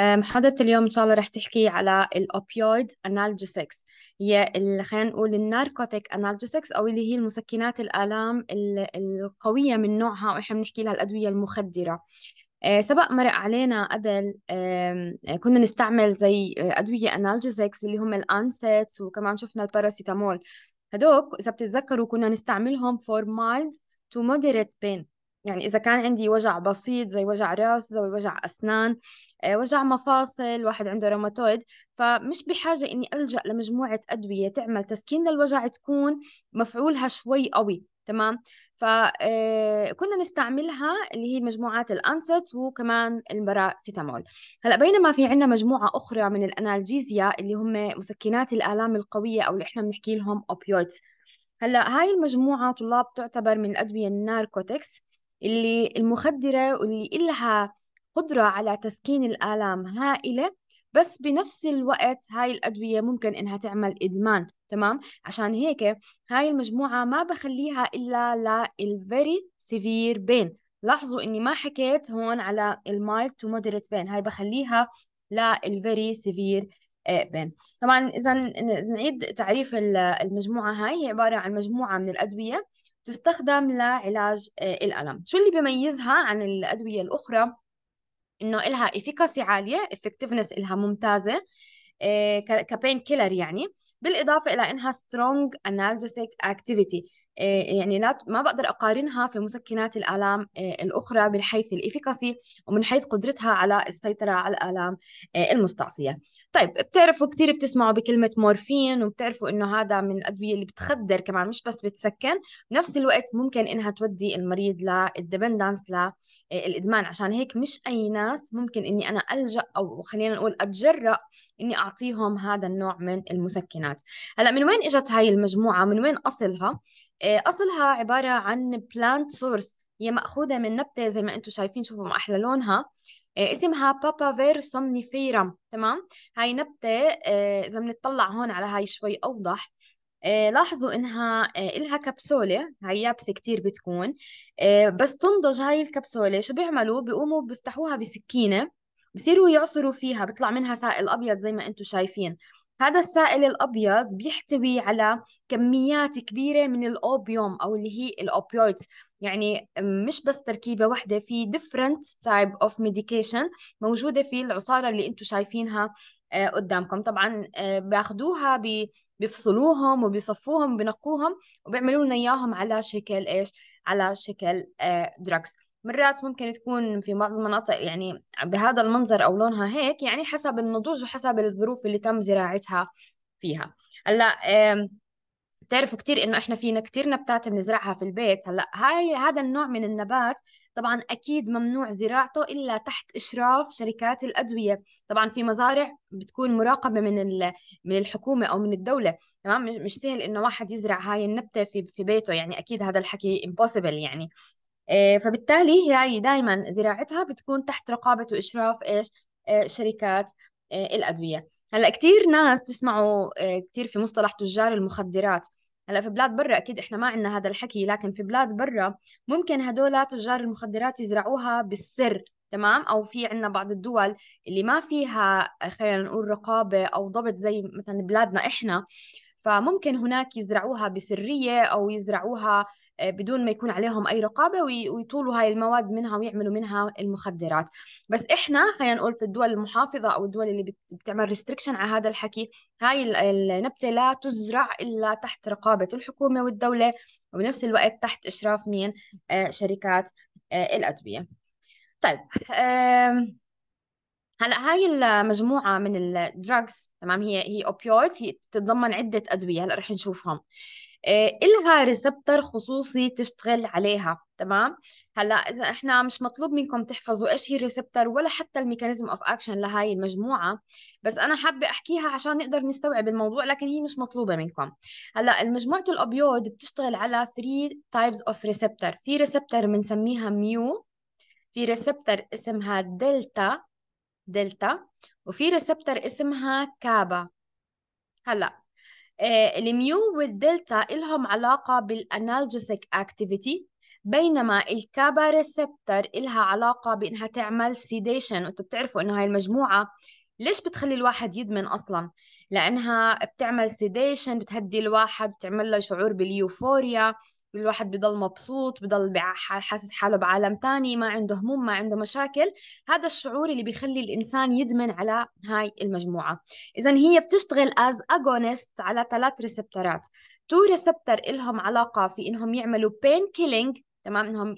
محاضرة اليوم إن شاء الله رح تحكي على الأوبيويد أنالجيسكس هي خلينا نقول الناركوتيك أنالجيسكس أو اللي هي المسكنات الآلام القوية من نوعها ونحن بنحكي لها الأدوية المخدرة أه، سبق مرق علينا قبل كنا نستعمل زي أدوية أنالجيسكس اللي هم الأنسيتس وكمان شفنا الباراسيتامول هدوك إذا بتتذكروا كنا نستعملهم فور مايلد تو moderate pain يعني إذا كان عندي وجع بسيط زي وجع راس زي وجع أسنان آه، وجع مفاصل واحد عنده روماتويد فمش بحاجة إني ألجأ لمجموعة أدوية تعمل تسكين للوجع تكون مفعولها شوي قوي تمام فكنا آه، نستعملها اللي هي مجموعات الانست وكمان الباراسيتامول هلا بينما في عندنا مجموعه اخرى من الانالجيزيا اللي هم مسكنات الالام القويه او اللي احنا بنحكي لهم اوبيويدز هلا هاي المجموعه طلاب تعتبر من الادويه الناركوتكس اللي المخدرة واللي إلها قدرة على تسكين الآلام هائلة بس بنفس الوقت هاي الأدوية ممكن إنها تعمل إدمان تمام عشان هيك هاي المجموعة ما بخليها إلا للفيري سيفير بين لاحظوا إني ما حكيت هون على المايل تو مودريت بين هاي بخليها للفيري سيفير إيه، بين طبعا إذا نعيد تعريف المجموعة هاي هي عبارة عن مجموعة من الأدوية تستخدم لعلاج إيه، الألم شو اللي بيميزها عن الأدوية الأخرى إنه لها إفيكاسي عالية افكتيفنس لها ممتازة إيه، كبين كيلر يعني بالإضافة إلى إنها سترونج أنالجيسيك أكتيفيتي إيه، يعني لا ما بقدر اقارنها في مسكنات الالام إيه، الاخرى من حيث الافيكاسي ومن حيث قدرتها على السيطره على الالام إيه، المستعصيه. طيب بتعرفوا كثير بتسمعوا بكلمه مورفين وبتعرفوا انه هذا من الادويه اللي بتخدر كمان مش بس بتسكن، بنفس الوقت ممكن انها تودي المريض للديبندنس للادمان عشان هيك مش اي ناس ممكن اني انا الجا او خلينا نقول اتجرأ اني اعطيهم هذا النوع من المسكنات. هلا من وين اجت هاي المجموعه؟ من وين اصلها؟ آه، أصلها عبارة عن بلانت سورس هي مأخوذة من نبتة زي ما أنتم شايفين شوفوا ما أحلى لونها آه، اسمها بابافير سومنيفيرم تمام هاي نبتة آه، إذا بنطلع هون على هاي شوي أوضح لاحظوا إنها إلها كبسولة هاي يابسة كتير بتكون بس تنضج هاي الكبسولة شو بيعملوا بيقوموا بيفتحوها بسكينة بصيروا يعصروا فيها بيطلع منها سائل أبيض زي ما أنتم شايفين هذا السائل الأبيض بيحتوي على كميات كبيرة من الأوبيوم أو اللي هي الأوبيويدز يعني مش بس تركيبة واحدة في different type of medication موجودة في العصارة اللي انتم شايفينها آه، قدامكم طبعا آه، بياخذوها بيفصلوهم وبيصفوهم وبنقوهم وبيعملوا لنا اياهم على شكل ايش على شكل دراكس آه، مرات ممكن تكون في بعض المناطق يعني بهذا المنظر أو لونها هيك يعني حسب النضوج وحسب الظروف اللي تم زراعتها فيها هلا بتعرفوا كثير انه احنا فينا كثير نباتات بنزرعها في البيت هلا هاي هذا النوع من النبات طبعا اكيد ممنوع زراعته الا تحت اشراف شركات الادويه طبعا في مزارع بتكون مراقبه من من الحكومه او من الدوله تمام مش سهل انه واحد يزرع هاي النبته في في بيته يعني اكيد هذا الحكي امبوسيبل يعني آه، فبالتالي هي دائما زراعتها بتكون تحت رقابة وإشراف إيش آه، شركات آه، الأدوية هلا كثير ناس تسمعوا كثير في مصطلح تجار المخدرات هلا في بلاد برا اكيد احنا ما عندنا هذا الحكي لكن في بلاد برا ممكن هدول تجار المخدرات يزرعوها بالسر تمام او في عندنا بعض الدول اللي ما فيها خلينا نقول رقابه او ضبط زي مثلا بلادنا احنا فممكن هناك يزرعوها بسريه او يزرعوها آه، بدون ما يكون عليهم أي رقابة ويطولوا هاي المواد منها ويعملوا منها المخدرات بس إحنا خلينا نقول في الدول المحافظة أو الدول اللي بتعمل ريستريكشن على هذا الحكي هاي النبتة لا تزرع إلا تحت رقابة الحكومة والدولة وبنفس الوقت تحت إشراف مين آه، شركات آه، الأدوية طيب هلا هاي المجموعة من الدراجز تمام هي هي اوبيويد هي تتضمن عدة أدوية هلا رح نشوفهم آه، إلها ريسبتر خصوصي تشتغل عليها تمام هلا اذا احنا مش مطلوب منكم تحفظوا ايش هي الريسبتر ولا حتى الميكانيزم اوف اكشن لهاي المجموعه بس انا حابه احكيها عشان نقدر نستوعب الموضوع لكن هي مش مطلوبه منكم هلا مجموعه الابيض بتشتغل على 3 تايبس اوف ريسبتر في ريسبتر بنسميها ميو في ريسبتر اسمها دلتا دلتا وفي ريسبتر اسمها كابا هلا آه، الميو والدلتا إلهم علاقة بالانالجيسك أكتيفيتي بينما الكابا ريسبتر إلها علاقة بإنها تعمل سيديشن وأنتم بتعرفوا إنه هاي المجموعة ليش بتخلي الواحد يدمن اصلا لانها بتعمل سيديشن بتهدي الواحد بتعمل له شعور باليوفوريا الواحد بضل مبسوط بضل حاسس حاله بعالم تاني ما عنده هموم ما عنده مشاكل هذا الشعور اللي بيخلي الإنسان يدمن على هاي المجموعة إذا هي بتشتغل از أغونست على ثلاث ريسبترات تو ريسبتر إلهم علاقة في إنهم يعملوا بين كيلينج تمام إنهم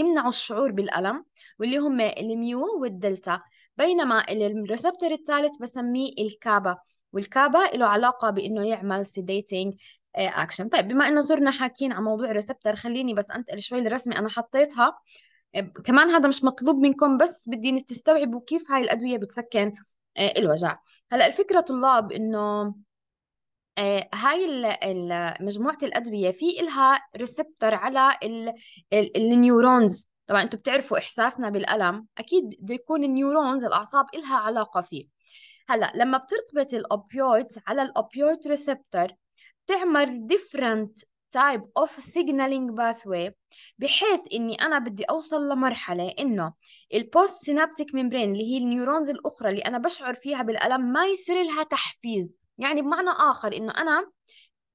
يمنعوا الشعور بالألم واللي هم الميو والدلتا بينما الريسبتر الثالث بسميه الكابا والكابا له علاقة بإنه يعمل سيديتينج اكشن آه، طيب بما انه صرنا حاكيين عن موضوع الريسبتر خليني بس انتقل شوي للرسمه انا حطيتها آه، كمان هذا مش مطلوب منكم بس بدي تستوعبوا كيف هاي الادويه بتسكن آه، الوجع هلا الفكره طلاب انه هاي مجموعه الادويه في إلها ريسبتر على النيورونز طبعا انتم بتعرفوا احساسنا بالالم اكيد بده يكون النيورونز الاعصاب إلها علاقه فيه هلا لما بترتبط الاوبيويدز على الاوبيويد ريسبتر تعمل different type of signaling pathway بحيث اني انا بدي اوصل لمرحله انه البوست سينابتيك ميمبرين اللي هي النيورونز الاخرى اللي انا بشعر فيها بالالم ما يصير لها تحفيز يعني بمعنى اخر انه انا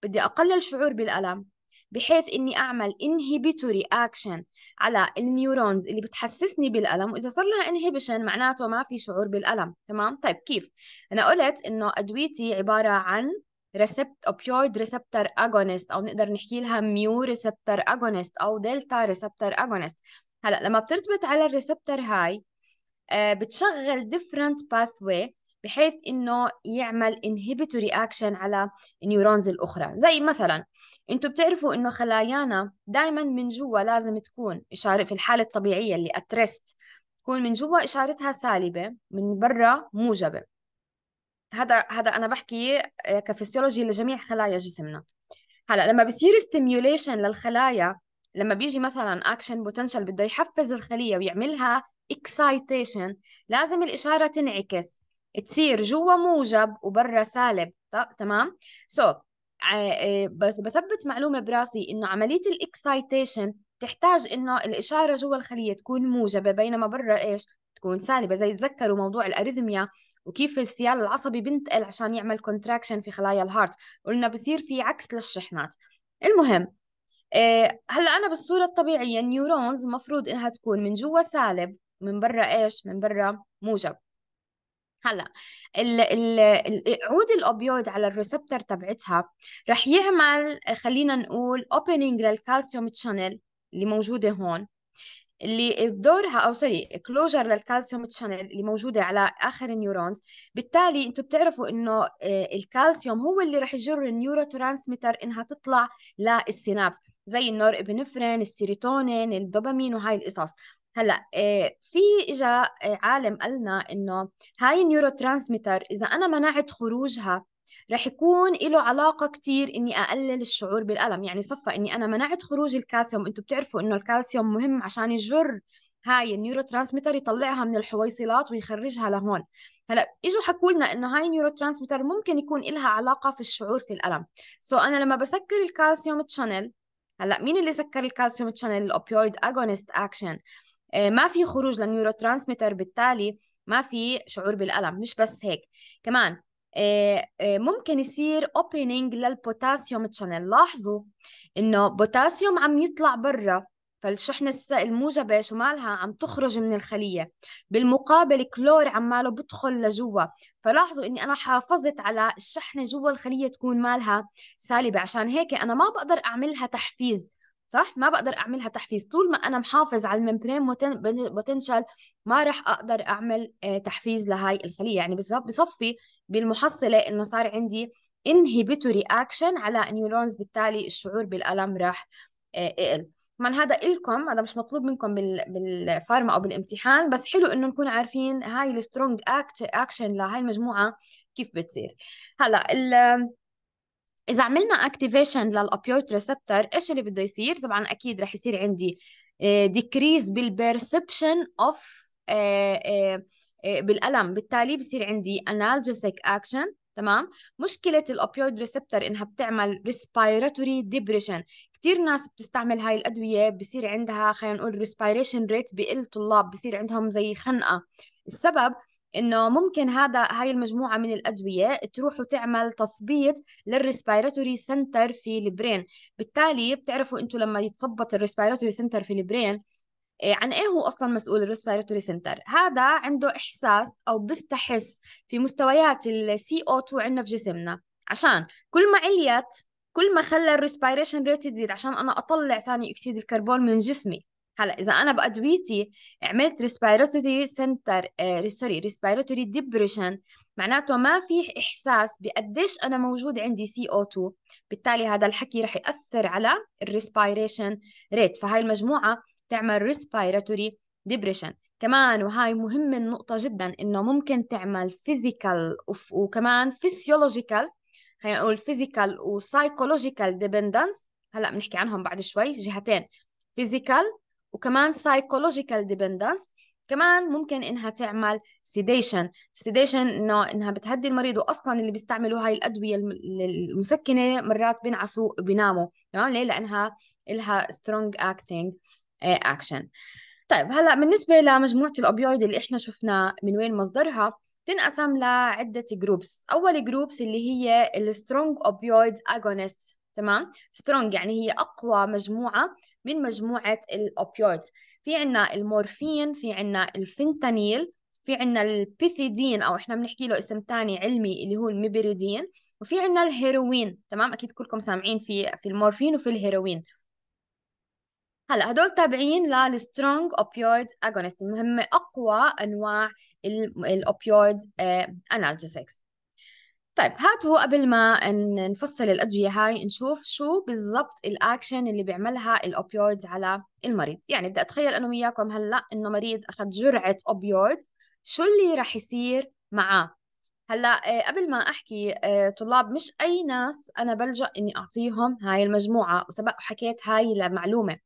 بدي اقلل شعور بالالم بحيث اني اعمل inhibitory action على النيورونز اللي بتحسسني بالالم واذا صار لها inhibition معناته ما في شعور بالالم تمام طيب كيف انا قلت انه ادويتي عباره عن ريسبت اوبيويد ريسبتر اجونست او نقدر نحكي لها ميو ريسبتر اجونست او دلتا ريسبتر اجونست هلا لما بترتبط على الريسبتر هاي آه، بتشغل ديفرنت باثوي بحيث انه يعمل inhibitory اكشن على النيورونز الاخرى زي مثلا انتم بتعرفوا انه خلايانا دائما من جوا لازم تكون اشاره في الحاله الطبيعيه اللي اترست تكون من جوا اشارتها سالبه من برا موجبه هذا هذا انا بحكي آه، كفسيولوجي لجميع خلايا جسمنا هلا لما بصير ستيميوليشن للخلايا لما بيجي مثلا اكشن بوتنشال بده يحفز الخليه ويعملها اكسايتيشن لازم الاشاره تنعكس تصير جوا موجب وبرا سالب تمام سو so, آه، آه، بثبت معلومه براسي انه عمليه الاكسايتيشن تحتاج انه الاشاره جوا الخليه تكون موجبه بينما برا ايش تكون سالبه زي تذكروا موضوع الاريثميا وكيف السيال العصبي بينتقل عشان يعمل كونتراكشن في خلايا الهارت قلنا بصير في عكس للشحنات المهم إيه هلا انا بالصوره الطبيعيه النيورونز المفروض انها تكون من جوا سالب من برا ايش من برا موجب هلا عود الاوبيويد على الريسبتر تبعتها رح يعمل خلينا نقول اوبننج للكالسيوم تشانل اللي موجوده هون اللي بدورها او سوري كلوجر للكالسيوم تشانل اللي موجوده على اخر النيورونز بالتالي انتم بتعرفوا انه آه، الكالسيوم هو اللي رح يجر النيورو ترانسميتر انها تطلع للسينابس زي النور ابنفرين السيروتونين الدوبامين وهاي القصص هلا آه، في اجى آه، عالم قالنا انه هاي النيورو ترانسميتر اذا انا منعت خروجها رح يكون له علاقه كتير اني اقلل الشعور بالالم يعني صفى اني انا منعت خروج الكالسيوم انتم بتعرفوا انه الكالسيوم مهم عشان يجر هاي النيورو ترانسميتر يطلعها من الحويصلات ويخرجها لهون هلا اجوا حكوا لنا انه هاي النيورو ترانسميتر ممكن يكون لها علاقه في الشعور في الالم سو so انا لما بسكر الكالسيوم تشانل هلا مين اللي سكر الكالسيوم تشانل الاوبيويد اجونست اكشن ما في خروج للنيورو ترانسميتر بالتالي ما في شعور بالالم مش بس هيك كمان آه، آه، ممكن يصير opening للبوتاسيوم تشانل لاحظوا انه بوتاسيوم عم يطلع برا فالشحنة الموجبة شو مالها عم تخرج من الخلية بالمقابل كلور عماله بدخل لجوا فلاحظوا اني انا حافظت على الشحنة جوا الخلية تكون مالها سالبة عشان هيك انا ما بقدر اعملها تحفيز صح ما بقدر اعملها تحفيز طول ما انا محافظ على الممبرين بوتنشال ما راح اقدر اعمل آه، تحفيز لهاي الخليه يعني بصفي بالمحصله انه صار عندي انهبيتوري اكشن على نيورونز بالتالي الشعور بالالم راح يقل آه، طبعا هذا إلكم هذا مش مطلوب منكم بالفارما او بالامتحان بس حلو انه نكون عارفين هاي السترونج اكت اكشن لهاي المجموعه كيف بتصير هلا اذا عملنا اكتيفيشن للاوبيويد ريسبتور ايش اللي بده يصير طبعا اكيد رح يصير عندي ديكريز بالبرسبشن اوف بالالم بالتالي بصير عندي انالجيسيك اكشن تمام مشكله الاوبيويد ريسبتور انها بتعمل ريسبيراتوري ديبريشن كثير ناس بتستعمل هاي الادويه بصير عندها خلينا نقول ريسبيريشن ريت بقل طلاب بصير عندهم زي خنقه السبب انه ممكن هذا هاي المجموعه من الادويه تروح وتعمل تثبيط للريسبيراتوري سنتر في البرين بالتالي بتعرفوا انتم لما يتثبط الريسبيراتوري سنتر في البرين إيه، عن ايه هو اصلا مسؤول الريسبيراتوري سنتر هذا عنده احساس او بيستحس في مستويات السي او 2 عندنا في جسمنا عشان كل ما عليت كل ما خلى الريسبيريشن ريت يزيد عشان انا اطلع ثاني اكسيد الكربون من جسمي هلا اذا انا بادويتي عملت ريسبيراتوري سنتر سوري ريسبيراتوري ديبريشن معناته ما في احساس بقديش انا موجود عندي سي او 2 بالتالي هذا الحكي رح ياثر على الريسبيريشن ريت فهاي المجموعه تعمل ريسبيراتوري ديبريشن كمان وهاي مهمه النقطه جدا انه ممكن تعمل فيزيكال وكمان فيسيولوجيكال خلينا نقول فيزيكال وسايكولوجيكال ديبندنس هلا بنحكي عنهم بعد شوي جهتين فيزيكال وكمان psychological dependence كمان ممكن انها تعمل سيديشن سيديشن انه انها بتهدي المريض واصلا اللي بيستعملوا هاي الادويه المسكنه مرات بينعسوا وبيناموا تمام ليه لانها لها strong acting آه، action طيب هلا بالنسبه لمجموعه الاوبيويد اللي احنا شفنا من وين مصدرها تنقسم لعده جروبس اول جروبس اللي هي السترونج اوبيويد اجونست تمام سترونج يعني هي اقوى مجموعه من مجموعة الأوبيويدز في عنا المورفين في عنا الفنتانيل في عنا البيثيدين أو إحنا بنحكي له اسم تاني علمي اللي هو الميبريدين وفي عنا الهيروين تمام أكيد كلكم سامعين في في المورفين وفي الهيروين هلا هدول تابعين للسترونج اوبيويد اجونست المهمه اقوى انواع الاوبيويد انالجيسكس آه، طيب هاتوا قبل ما نفصل الأدوية هاي نشوف شو بالضبط الأكشن اللي بيعملها الأوبيويد على المريض يعني بدي أتخيل أنا وياكم هلأ إنه مريض أخذ جرعة أوبيويد شو اللي رح يصير معاه هلا آه، قبل ما احكي آه، طلاب مش اي ناس انا بلجا اني اعطيهم هاي المجموعه وسبق وحكيت هاي المعلومه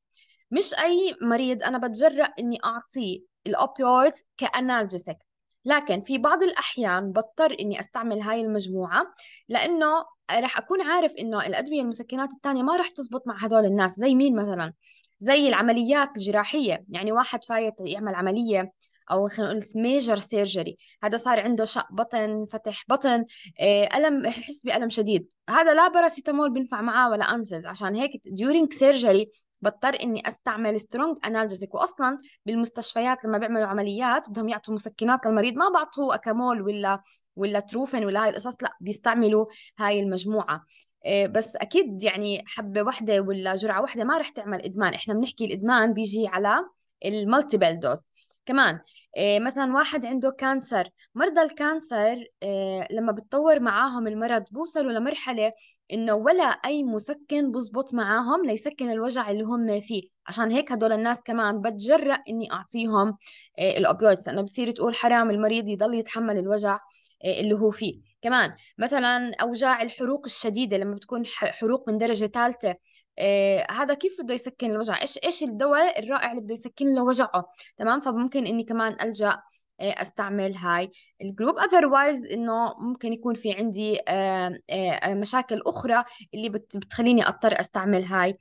مش اي مريض انا بتجرأ اني اعطيه الاوبيويدز كانالجيسك لكن في بعض الأحيان بضطر إني أستعمل هاي المجموعة لأنه رح أكون عارف إنه الأدوية المسكنات الثانية ما رح تزبط مع هدول الناس زي مين مثلا زي العمليات الجراحية يعني واحد فايت يعمل عملية او خلينا نقول ميجر سيرجري هذا صار عنده شق بطن فتح بطن آه، الم رح يحس بالم شديد هذا لا باراسيتامول بينفع معاه ولا أنزز عشان هيك ديورينج سيرجري بضطر اني استعمل سترونج انالجيزك واصلا بالمستشفيات لما بيعملوا عمليات بدهم يعطوا مسكنات للمريض ما بعطوه اكامول ولا ولا تروفن ولا هاي القصص لا بيستعملوا هاي المجموعه آه، بس اكيد يعني حبه واحده ولا جرعه واحده ما رح تعمل ادمان احنا بنحكي الادمان بيجي على المالتيبل دوز كمان آه، مثلا واحد عنده كانسر مرضى الكانسر آه، لما بتطور معاهم المرض بوصلوا لمرحلة انه ولا اي مسكن بزبط معاهم ليسكن الوجع اللي هم فيه عشان هيك هدول الناس كمان بتجرأ اني اعطيهم آه، الاوبيويدز لانه بتصير تقول حرام المريض يضل يتحمل الوجع آه، اللي هو فيه كمان مثلا اوجاع الحروق الشديده لما بتكون حروق من درجه ثالثه إيه هذا كيف بده يسكن الوجع ايش ايش الدواء الرائع اللي بده يسكن له وجعه تمام فممكن اني كمان الجا آه، استعمل هاي الجروب اذروايز انه ممكن يكون في عندي آه، آه، مشاكل اخرى اللي بتخليني اضطر استعمل هاي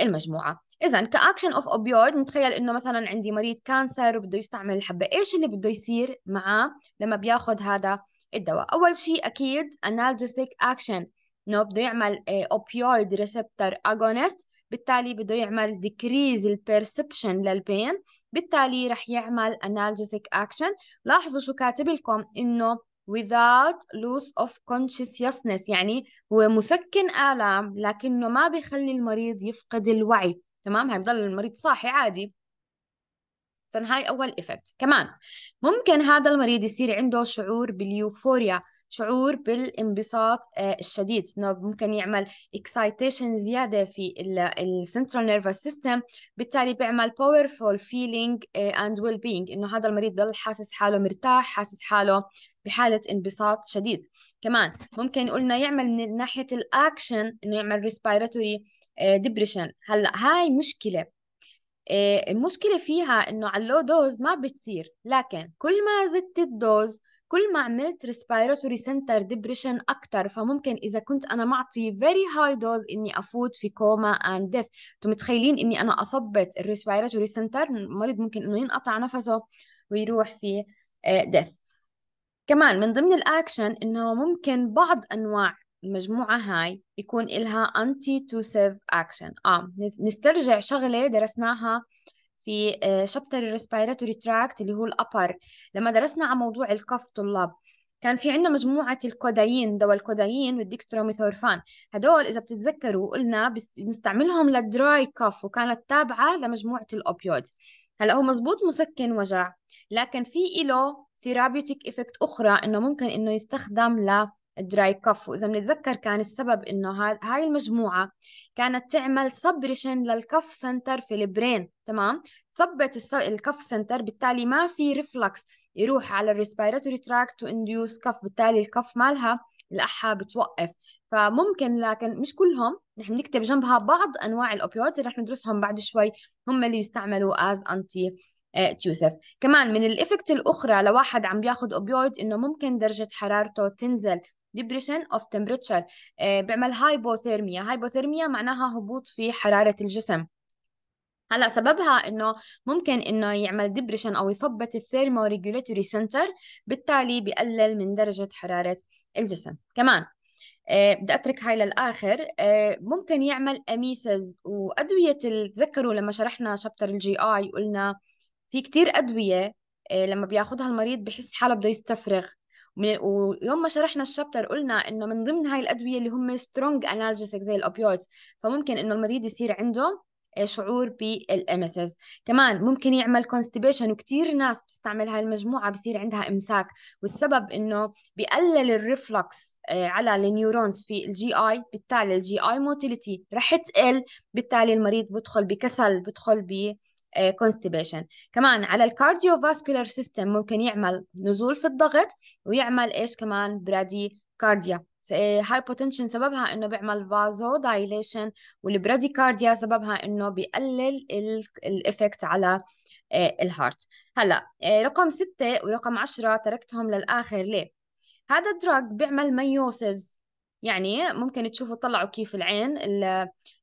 المجموعه اذا كاكشن اوف اوبيويد نتخيل انه مثلا عندي مريض كانسر وبده يستعمل الحبه ايش اللي بده يصير معاه لما بياخذ هذا الدواء اول شيء اكيد انالجيسيك اكشن انه بده يعمل اوبيويد ريسبتر اغونست بالتالي بده يعمل ديكريز البيرسبشن للبين بالتالي رح يعمل analgesic اكشن لاحظوا شو كاتب لكم انه without loss of consciousness يعني هو مسكن آلام لكنه ما بيخلي المريض يفقد الوعي تمام بضل المريض صاحي عادي هاي أول إفكت كمان ممكن هذا المريض يصير عنده شعور باليوفوريا شعور بالانبساط آه، الشديد انه ممكن يعمل اكسايتيشن زياده في السنترال نيرفس سيستم بالتالي بيعمل باورفول فيلينج اند ويل بينج انه هذا المريض ضل حاسس حاله مرتاح حاسس حاله بحالة انبساط شديد كمان ممكن قلنا يعمل من ناحية الأكشن إنه يعمل ريسبيراتوري آه، ديبريشن هلا هاي مشكلة آه، المشكلة فيها إنه على اللو دوز ما بتصير لكن كل ما زدت الدوز كل ما عملت ريسبيراتوري سنتر ديبريشن اكثر فممكن اذا كنت انا معطي فيري هاي دوز اني افوت في كوما اند ديث انتم متخيلين اني انا اثبت الريسبيراتوري سنتر المريض ممكن انه ينقطع نفسه ويروح في ديث آه، كمان من ضمن الاكشن انه ممكن بعض انواع المجموعة هاي يكون إلها anti to action آه نسترجع شغلة درسناها في شابتر الريسبيراتوري تراكت اللي هو الأبر لما درسنا عن موضوع الكف طلاب كان في عندنا مجموعة الكودايين دواء الكودايين والديكستروميثورفان هدول إذا بتتذكروا قلنا بنستعملهم للدراي كف وكانت تابعة لمجموعة الأوبيود هلا هو مزبوط مسكن وجع لكن في إله ثيرابيوتيك إفكت أخرى إنه ممكن إنه يستخدم ل دراي كف وإذا بنتذكر كان السبب إنه هاي المجموعة كانت تعمل سبريشن للكف سنتر في البرين تمام ثبت الكف سنتر بالتالي ما في ريفلكس يروح على الريسبيراتوري تو انديوس كف بالتالي الكف مالها الأحا بتوقف فممكن لكن مش كلهم نحن نكتب جنبها بعض أنواع الأوبيويدز اللي رح ندرسهم بعد شوي هم اللي يستعملوا از أنتي تيوسف كمان من الإفكت الأخرى لواحد عم بياخد أوبيويد إنه ممكن درجة حرارته تنزل ديبريشن اوف آه، تمبريتشر بيعمل هايبوثيرميا هايبوثيرميا معناها هبوط في حرارة الجسم هلا سببها انه ممكن انه يعمل ديبريشن او يثبط الثيرمو ريجوليتوري سنتر بالتالي بقلل من درجه حراره الجسم كمان أه بدي اترك هاي للاخر أه ممكن يعمل اميسز وادويه تذكروا لما شرحنا شابتر الجي اي قلنا في كتير ادويه آه، لما بياخذها المريض بحس حاله بده يستفرغ ويوم ما شرحنا الشابتر قلنا انه من ضمن هاي الادويه اللي هم سترونج انالجيسك زي الاوبيويدز فممكن انه المريض يصير عنده آه، شعور بالامسز كمان ممكن يعمل كونستيبيشن وكثير ناس بتستعمل هاي المجموعه بصير عندها امساك والسبب انه بقلل الريفلكس آه، على النيورونز في الجي اي بالتالي الجي اي موتيليتي رح تقل بالتالي المريض بدخل بكسل بدخل ب آه، constipation كمان على الكارديو فاسكولار سيستم ممكن يعمل نزول في الضغط ويعمل ايش كمان برادي كارديا بوتنشن سببها انه بيعمل فازو دايليشن والبراديكارديا سببها انه بيقلل الافكت على آه، الهارت هلا آه، رقم ستة ورقم عشرة تركتهم للآخر ليه؟ هذا الدراج بيعمل ميوسز يعني ممكن تشوفوا طلعوا كيف العين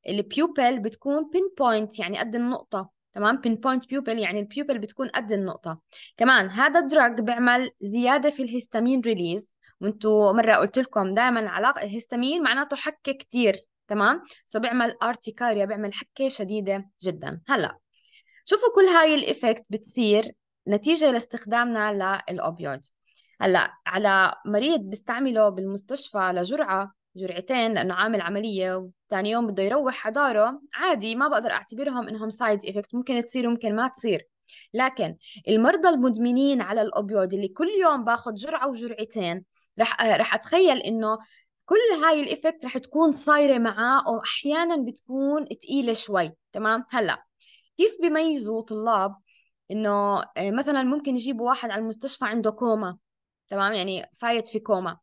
البيوبل بتكون بين بوينت يعني قد النقطة تمام بين بوينت بيوبل يعني البيوبل بتكون قد النقطة كمان هذا الدراج بيعمل زيادة في الهستامين ريليز وانتو مرة قلت لكم دائما علاقة الهستامين معناته حكة كتير تمام سو بيعمل ارتيكاريا بيعمل حكة شديدة جدا هلا شوفوا كل هاي الإفكت بتصير نتيجة لاستخدامنا للأوبيويد هلا على مريض بستعمله بالمستشفى لجرعة جرعتين لأنه عامل عملية ثاني يوم بده يروح حضاره عادي ما بقدر اعتبرهم انهم سايد افكت ممكن تصير وممكن ما تصير لكن المرضى المدمنين على الأبيض اللي كل يوم باخذ جرعة وجرعتين رح آه، رح أتخيل إنه كل هاي الإفكت رح تكون صايرة معاه وأحيانا بتكون تقيلة شوي تمام هلا كيف بيميزوا طلاب إنه آه، مثلا ممكن يجيبوا واحد على المستشفى عنده كوما تمام يعني فايت في كوما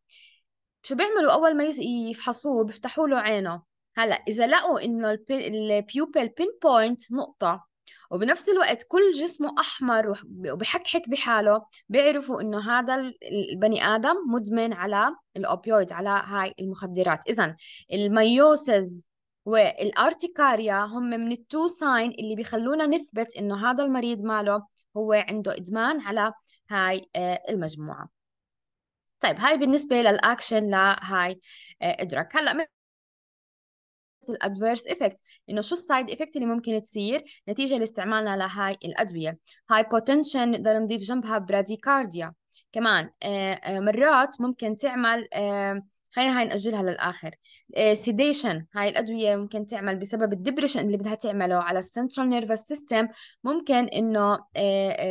شو بيعملوا أول ما يفحصوه بيفتحوا له عينه هلا اذا لقوا انه البيوبل بين بوينت نقطه وبنفس الوقت كل جسمه احمر وبحكحك بحاله بيعرفوا انه هذا البني ادم مدمن على الاوبيويد على هاي المخدرات اذا الميوسز والارتيكاريا هم من التو ساين اللي بخلونا نثبت انه هذا المريض ماله هو عنده ادمان على هاي آه، المجموعه طيب هاي بالنسبه للاكشن لهاي آه، ادراك هلا الادفيرس افكت انه شو السايد افكت اللي ممكن تصير نتيجه لاستعمالنا لهاي الادويه هاي بوتنشن نقدر نضيف جنبها براديكارديا كمان آه، آه، مرات ممكن تعمل آه، خلينا هاي نأجلها للآخر سيديشن هاي الأدوية ممكن تعمل بسبب الدبريشن اللي بدها تعمله على السنترال نيرفس سيستم ممكن إنه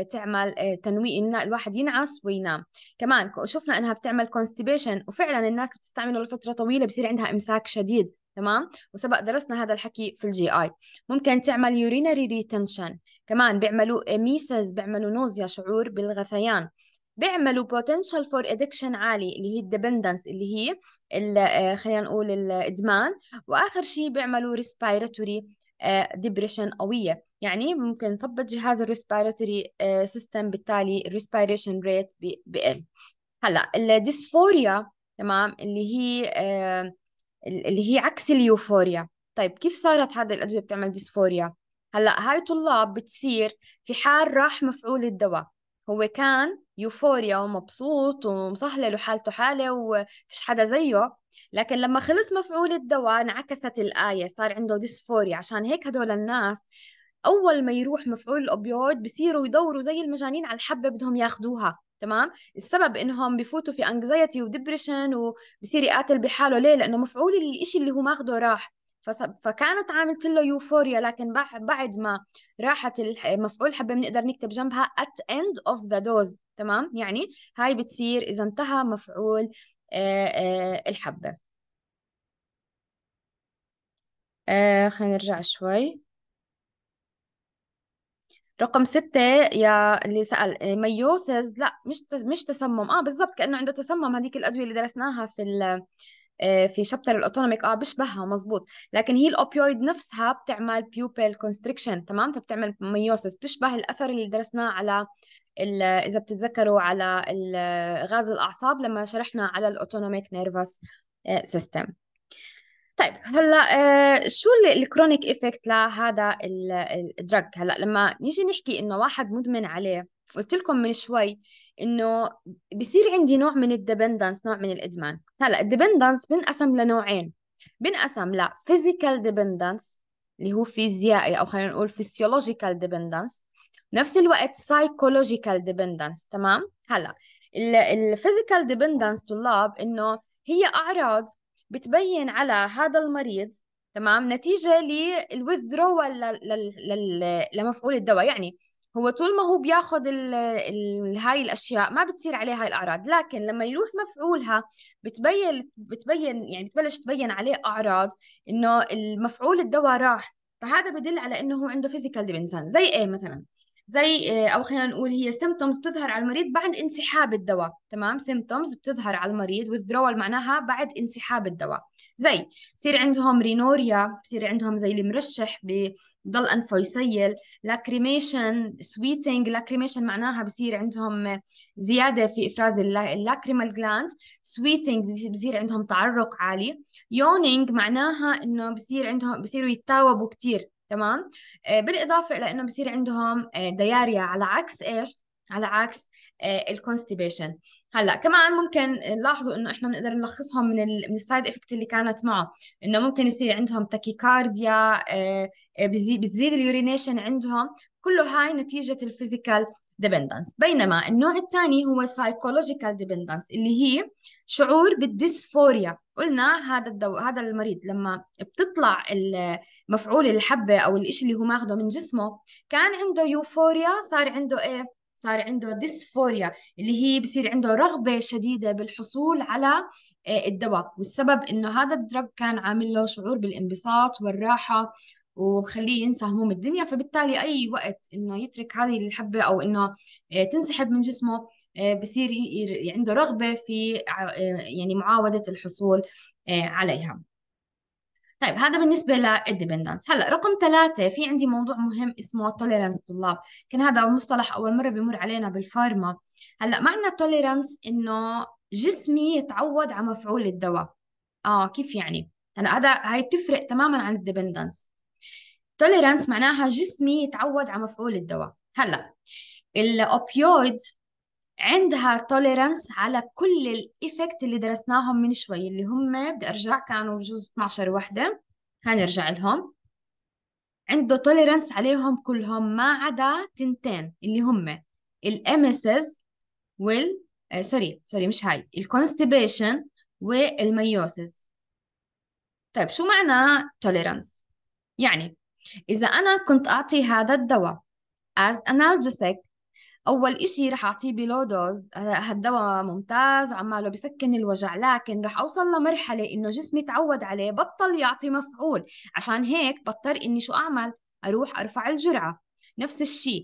تعمل تنويع إن الواحد ينعس وينام كمان شفنا إنها بتعمل كونستيبيشن وفعلا الناس بتستعمله لفترة طويلة بصير عندها إمساك شديد تمام وسبق درسنا هذا الحكي في الجي اي ممكن تعمل يورينري ريتنشن كمان بيعملوا اميسز بيعملوا نوزيا شعور بالغثيان بيعملوا potential for addiction عالي اللي هي الديبندنس اللي هي آه، خلينا نقول الادمان واخر شيء بيعملوا respiratory ديبريشن آه، قوية يعني ممكن نثبت جهاز الريسبيراتوري آه، سيستم بالتالي الريسبيريشن ريت بقل هلا الديسفوريا تمام اللي هي اللي هي عكس اليوفوريا طيب كيف صارت هذه الأدوية بتعمل ديسفوريا هلا هاي طلاب بتصير في حال راح مفعول الدواء هو كان يوفوريا ومبسوط ومصهلل وحالته حاله وفيش حدا زيه لكن لما خلص مفعول الدواء انعكست الآية صار عنده ديسفوريا عشان هيك هدول الناس أول ما يروح مفعول الاوبيود بصيروا يدوروا زي المجانين على الحبة بدهم ياخدوها تمام السبب انهم بفوتوا في انكزايتي ودبريشن وبصير يقاتل بحاله ليه لانه مفعول الإشي اللي هو ماخده راح فكانت عاملت له يوفوريا لكن بعد ما راحت المفعول حبه بنقدر نكتب جنبها at end of the dose تمام يعني هاي بتصير اذا انتهى مفعول آه، آه، الحبه آه، خلينا نرجع شوي رقم ستة يا اللي سأل ميوسز آه، لا مش مش تسمم اه بالضبط كأنه عنده تسمم هذيك الأدوية اللي درسناها في ال آه، في شابتر الاوتونوميك اه بشبهها مزبوط لكن هي الاوبيويد نفسها بتعمل بيوبل كونستريكشن تمام فبتعمل ميوسس بتشبه الاثر اللي درسناه على اذا بتتذكروا على غاز الاعصاب لما شرحنا على الاوتونوميك نيرفس سيستم طيب هلا آه، شو الكرونيك ايفكت لهذا الدرج هلا لما نيجي نحكي انه واحد مدمن عليه قلت لكم من شوي انه بصير عندي نوع من الديبندنس نوع من الادمان هلا الديبندنس بنقسم لنوعين بنقسم لفيزيكال ديبندنس اللي هو فيزيائي او خلينا نقول فيسيولوجيكال ديبندنس نفس الوقت سايكولوجيكال ديبندنس تمام هلا الفيزيكال ديبندنس طلاب انه هي اعراض بتبين على هذا المريض تمام نتيجه للوذرول لمفعول الدواء يعني هو طول ما هو بياخذ هاي الاشياء ما بتصير عليه هاي الاعراض لكن لما يروح مفعولها بتبين بتبين يعني بتبلش تبين عليه اعراض انه المفعول الدواء راح فهذا بدل على انه هو عنده فيزيكال ديبنسان زي ايه مثلا زي آه، او خلينا نقول هي سيمتومز بتظهر على المريض بعد انسحاب الدواء تمام سيمتومز بتظهر على المريض withdrawal معناها بعد انسحاب الدواء زي بصير عندهم رينوريا بصير عندهم زي المرشح بضل انفه يسيل لاكريميشن سويتنج لاكريميشن معناها بصير عندهم زياده في افراز اللاكريمال جلاند سويتنج بصير عندهم تعرق عالي يونينج معناها انه بصير عندهم بصيروا يتاوبوا كثير تمام آه، بالاضافه الى انه بصير عندهم دياريا آه، على عكس ايش على عكس آه، الكونستيبيشن هلا كمان ممكن نلاحظوا انه احنا بنقدر نلخصهم من من السايد افكت اللي كانت معه انه ممكن يصير عندهم تاكيكارديا بتزيد اليورينيشن عندهم كله هاي نتيجه الفيزيكال ديبندنس بينما النوع الثاني هو سايكولوجيكال ديبندنس اللي هي شعور بالديسفوريا قلنا هذا الدو... هذا المريض لما بتطلع مفعول الحبه او الإشي اللي هو ماخذه من جسمه كان عنده يوفوريا صار عنده ايه صار عنده ديسفوريا اللي هي بصير عنده رغبه شديده بالحصول على إيه، الدواء والسبب انه هذا الدرج كان عامل له شعور بالانبساط والراحه وبخليه ينسى هموم الدنيا فبالتالي اي وقت انه يترك هذه الحبه او انه آه، تنسحب من جسمه آه، بصير عنده رغبه في آه، يعني معاوده الحصول عليها طيب هذا بالنسبة للديبندنس هلا رقم ثلاثة في عندي موضوع مهم اسمه توليرانس طلاب كان هذا المصطلح أول مرة بمر علينا بالفارما هلا معنى توليرانس إنه جسمي يتعود على مفعول الدواء اه كيف يعني هلا هذا هاي بتفرق تماما عن الديبندنس tolerance معناها جسمي يتعود على مفعول الدواء هلا الاوبيويد عندها توليرانس على كل الايفكت اللي درسناهم من شوي اللي هم بدي ارجع كانوا بجوز 12 وحده هنرجع لهم عنده توليرانس عليهم كلهم ما عدا تنتين اللي هم الامسز وال آه، سوري سوري مش هاي الكونستيبيشن والميوسز طيب شو معنى توليرانس يعني إذا أنا كنت أعطي هذا الدواء as analgesic أول إشي رح أعطيه بلو دوز آه، هالدواء ممتاز وعماله بسكن الوجع لكن رح أوصل لمرحلة إنه جسمي تعود عليه بطل يعطي مفعول عشان هيك بضطر إني شو أعمل أروح أرفع الجرعة نفس الشيء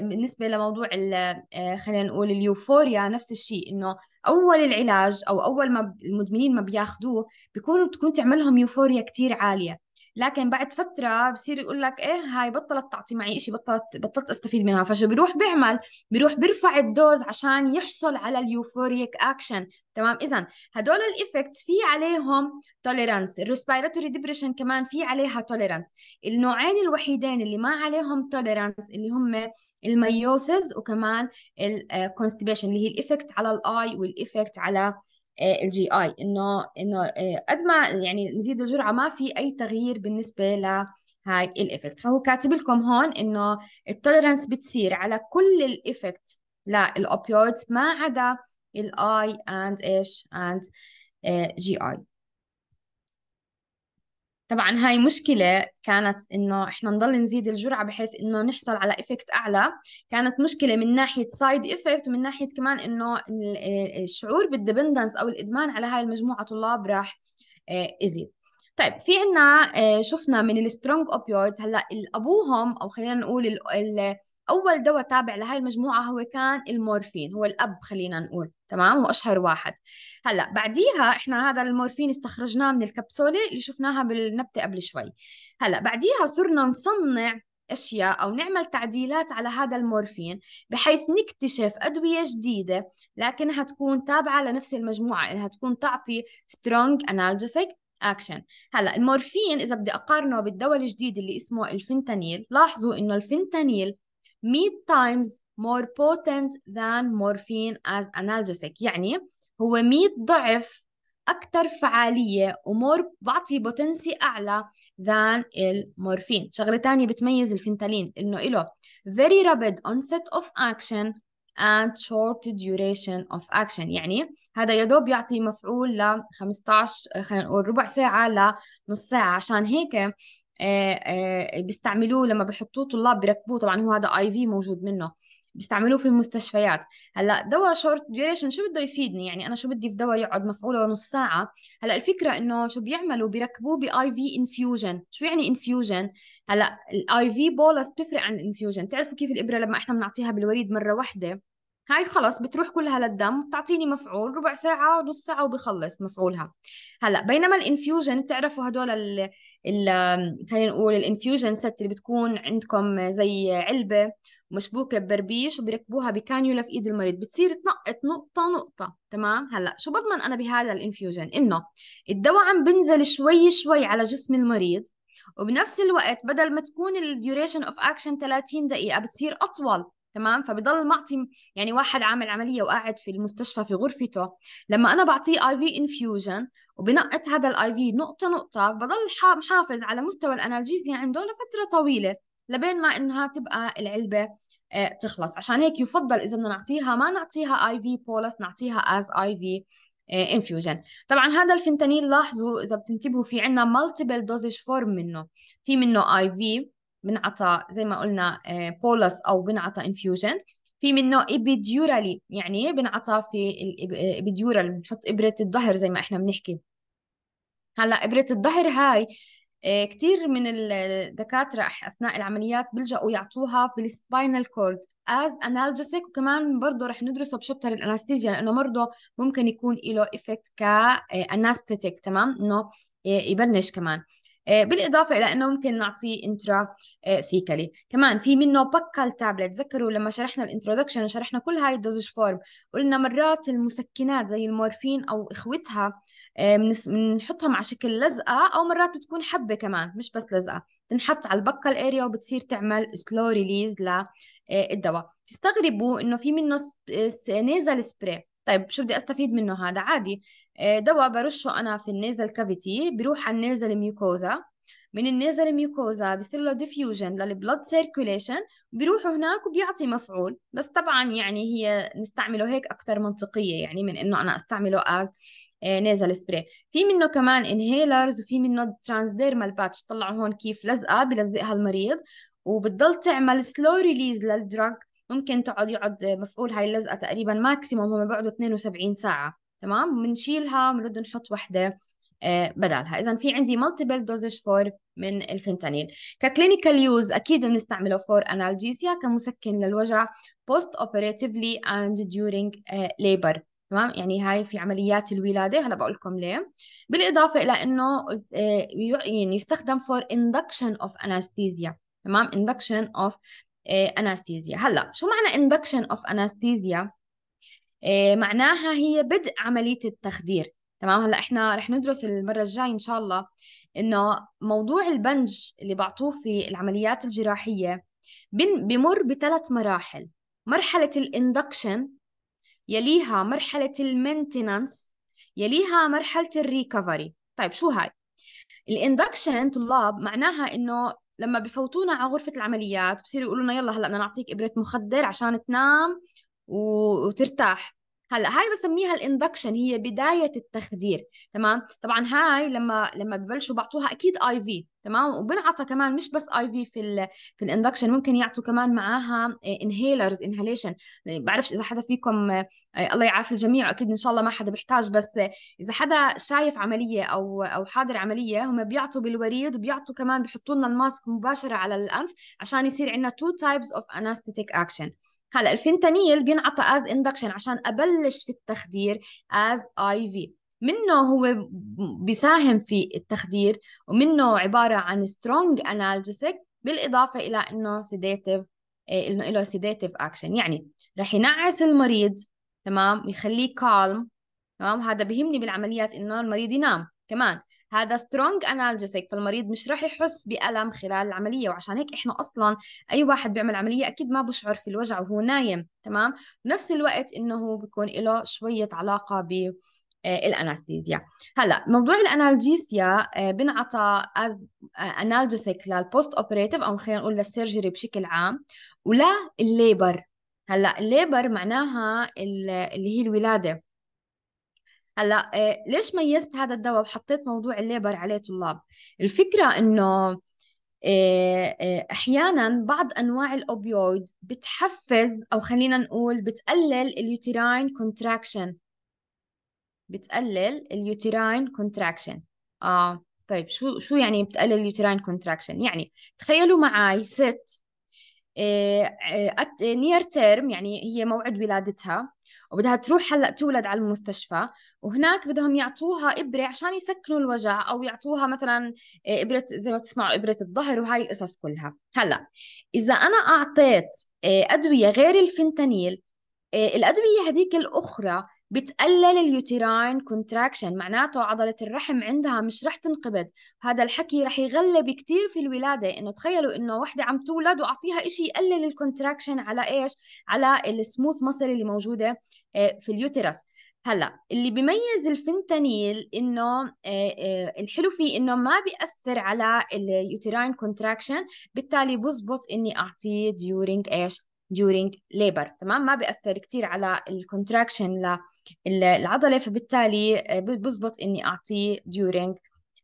بالنسبه لموضوع آه، خلينا نقول اليوفوريا نفس الشيء انه اول العلاج او اول ما المدمنين ما بياخذوه بيكونوا بتكون تعملهم يوفوريا كتير عاليه لكن بعد فتره بصير يقول لك ايه هاي بطلت تعطي معي شيء بطلت بطلت استفيد منها فشو بيروح بيعمل بيروح بيرفع الدوز عشان يحصل على اليوفوريك اكشن تمام اذا هدول الايفكتس في عليهم توليرانس الريسبيراتوري ديبريشن كمان في عليها توليرانس النوعين الوحيدين اللي ما عليهم توليرانس اللي هم الميوسز وكمان الكونستبيشن آه، اللي هي الايفكت على الاي والايفكت على آه، الجي اي انه انه آه، قد ما يعني نزيد الجرعه ما في اي تغيير بالنسبه ل هاي فهو كاتب لكم هون انه التولرنس بتصير على كل الايفكت للاوبيويدز ما عدا الاي اند ايش اند جي اي طبعا هاي مشكلة كانت إنه إحنا نضل نزيد الجرعة بحيث إنه نحصل على إفكت أعلى كانت مشكلة من ناحية سايد إفكت ومن ناحية كمان إنه الشعور بالديبندنس أو الإدمان على هاي المجموعة طلاب راح آه، يزيد طيب في عنا آه، شفنا من السترونج اوبيويدز هلا ابوهم او خلينا نقول اول دواء تابع لهي المجموعه هو كان المورفين هو الاب خلينا نقول تمام هو اشهر واحد هلا بعديها احنا هذا المورفين استخرجناه من الكبسوله اللي شفناها بالنبته قبل شوي هلا بعديها صرنا نصنع اشياء او نعمل تعديلات على هذا المورفين بحيث نكتشف ادويه جديده لكنها تكون تابعه لنفس المجموعه انها تكون تعطي سترونج انالجيسيك اكشن هلا المورفين اذا بدي اقارنه بالدواء الجديد اللي اسمه الفنتانيل لاحظوا انه الفنتانيل 100 times more potent than morphine as analgesic يعني هو 100 ضعف أكثر فعالية ومور بعطي بوتنسي أعلى than المورفين شغلة تانية بتميز الفنتالين إنه إله very rapid onset of action and short duration of action يعني هذا يدوب يعطي مفعول ل 15 خلينا نقول ربع ساعة لنص ساعة عشان هيك آه، آه، بيستعملوه لما بحطوه طلاب بيركبوه طبعا هو هذا اي في موجود منه بيستعملوه في المستشفيات هلا دواء شورت ديوريشن شو بده يفيدني يعني انا شو بدي في دواء يقعد مفعوله نص ساعه هلا الفكره انه شو بيعملوا بيركبوه باي في انفيوجن شو يعني انفيوجن هلا الاي في بولس بتفرق عن الانفيوجن تعرفوا كيف الابره لما احنا بنعطيها بالوريد مره واحده هاي خلص بتروح كلها للدم بتعطيني مفعول ربع ساعة نص ساعة وبخلص مفعولها هلا بينما الانفيوجن بتعرفوا هدول خلينا نقول الانفيوجن ست اللي بتكون عندكم زي علبه مشبوكه ببربيش وبيركبوها بكانيولا في ايد المريض بتصير تنقط نقطه نقطه تمام هلا شو بضمن انا بهذا الانفيوجن انه الدواء عم بنزل شوي شوي على جسم المريض وبنفس الوقت بدل ما تكون الديوريشن اوف اكشن 30 دقيقه بتصير اطول تمام فبضل معطي يعني واحد عامل عمليه وقاعد في المستشفى في غرفته لما انا بعطيه اي في انفيوجن وبنقط هذا الاي في نقطه نقطه بضل محافظ على مستوى الانالجيزيا عنده لفتره طويله لبين ما انها تبقى العلبه آه، تخلص عشان هيك يفضل اذا بدنا نعطيها ما نعطيها اي في بولس نعطيها از اي في انفيوجن طبعا هذا الفنتانيل لاحظوا اذا بتنتبهوا في عندنا مالتيبل دوزج فورم منه في منه اي في بنعطى زي ما قلنا بولس آه، او بنعطى انفيوجن في منه ابيديورالي يعني بنعطى في الابيديورال آه، بنحط ابره الظهر زي ما احنا بنحكي هلا ابره الظهر هاي آه، كثير من الدكاترة أثناء العمليات بيلجأوا يعطوها بالسباينال كورد از انالجيسيك وكمان برضه رح ندرسه بشابتر الانستيزيا لأنه برضه ممكن يكون له إفكت كأنستيتيك آه، تمام إنه آه، يبنش كمان بالإضافة إلى أنه ممكن نعطيه انترا ثيكالي كمان في منه بكال تابلت تذكروا لما شرحنا الانترودكشن وشرحنا كل هاي الدوزج فورم قلنا مرات المسكنات زي المورفين أو إخوتها آه، بنحطها مع شكل لزقه او مرات بتكون حبه كمان مش بس لزقه بتنحط على البكال اريا وبتصير تعمل سلو ريليز للدواء تستغربوا انه في منه نيزل آه، سبراي طيب شو بدي استفيد منه هذا عادي آه، دواء برشه انا في النيزل كافيتي بروح على النيزل ميوكوزا من النيزل ميوكوزا بصير له ديفيوجن للبلود سيركوليشن بيروح هناك وبيعطي مفعول بس طبعا يعني هي نستعمله هيك اكثر منطقيه يعني من انه انا استعمله از نيزل آه، سبراي في منه كمان انهيلرز وفي منه ترانسديرمال باتش طلعوا هون كيف لزقه بلزقها المريض وبتضل تعمل سلو ريليز للدراج ممكن تقعد يقعد آه، مفعول هاي اللزقه تقريبا ماكسيموم هم بيقعدوا 72 ساعه تمام بنشيلها بنرد نحط وحده آه، بدالها اذا في عندي مالتيبل دوزج فور من الفنتانيل ككلينيكال يوز اكيد بنستعمله فور انالجيسيا كمسكن للوجع بوست اوبريتيفلي اند ديورينج ليبر تمام يعني هاي في عمليات الولادة هلا بقول لكم ليه بالإضافة إلى إنه آه، يعني يستخدم فور اندكشن اوف اناستيزيا تمام اندكشن اوف اناستيزيا هلا شو معنى اندكشن اوف اناستيزيا معناها هي بدء عملية التخدير تمام هلا احنا رح ندرس المرة الجاية إن شاء الله إنه موضوع البنج اللي بعطوه في العمليات الجراحية بمر بثلاث مراحل مرحلة الاندكشن يليها مرحلة المينتنانس يليها مرحلة الريكفري طيب شو هاي؟ الاندكشن طلاب معناها انه لما بفوتونا على غرفة العمليات بصيروا يقولوا لنا يلا هلا بدنا نعطيك إبرة مخدر عشان تنام وترتاح هلا هاي بسميها الاندكشن هي بداية التخدير تمام طبعا هاي لما لما ببلشوا بعطوها اكيد اي في تمام وبنعطى كمان مش بس اي في في في الاندكشن ممكن يعطوا كمان معاها انهيلرز آه، يعني انهيليشن بعرفش اذا حدا فيكم آه، آه، الله يعافي الجميع اكيد ان شاء الله ما حدا بيحتاج بس اذا حدا شايف عمليه او او حاضر عمليه هم بيعطوا بالوريد وبيعطوا كمان بحطوا لنا الماسك مباشره على الانف عشان يصير عندنا تو تايبس اوف اناستيتيك اكشن هلا الفنتانيل بينعطى از اندكشن عشان ابلش في التخدير از اي في منه هو بيساهم في التخدير ومنه عبارة عن سترونج أنالجيسيك بالإضافة إلى أنه سيديتيف آه، إنه له سيديتيف أكشن يعني رح ينعس المريض تمام ويخليه كالم تمام هذا بهمني بالعمليات إنه المريض ينام كمان هذا سترونج انالجيسيك فالمريض مش رح يحس بألم خلال العملية وعشان هيك احنا اصلا اي واحد بيعمل عملية اكيد ما بشعر في الوجع وهو نايم تمام نفس الوقت انه بيكون له شوية علاقة ب آه، الانستيزيا هلا موضوع الانالجيسيا آه، بنعطى از انالجيسك للبوست اوبريتيف او خلينا نقول للسيرجري بشكل عام ولا الليبر هلا الليبر معناها اللي هي الولاده هلا آه، ليش ميزت هذا الدواء وحطيت موضوع الليبر عليه طلاب الفكره انه احيانا بعض انواع الاوبيويد بتحفز او خلينا نقول بتقلل اليوتيراين كونتراكشن بتقلل اليوتيراين كونتراكشن آه طيب شو شو يعني بتقلل اليوتيراين كونتراكشن يعني تخيلوا معي ست نير آه، تيرم آه، يعني هي موعد ولادتها وبدها تروح هلا تولد على المستشفى وهناك بدهم يعطوها ابره عشان يسكنوا الوجع او يعطوها مثلا آه، ابره زي ما بتسمعوا ابره الظهر وهاي القصص كلها هلا اذا انا اعطيت ادويه غير الفنتانيل الادويه هذيك الاخرى بتقلل اليوتيراين كونتراكشن معناته عضلة الرحم عندها مش رح تنقبض هذا الحكي رح يغلب كتير في الولادة إنه تخيلوا إنه وحدة عم تولد وأعطيها إشي يقلل الكونتراكشن على إيش على السموث مسل اللي موجودة آه، في اليوترس هلا اللي بيميز الفنتانيل انه آه، آه، الحلو فيه انه ما بياثر على اليوتيراين كونتراكشن بالتالي بزبط اني اعطيه ديورينج ايش during labor تمام ما بيأثر كثير على الكونتراكشن للعضلة فبالتالي آه، بزبط إني أعطيه during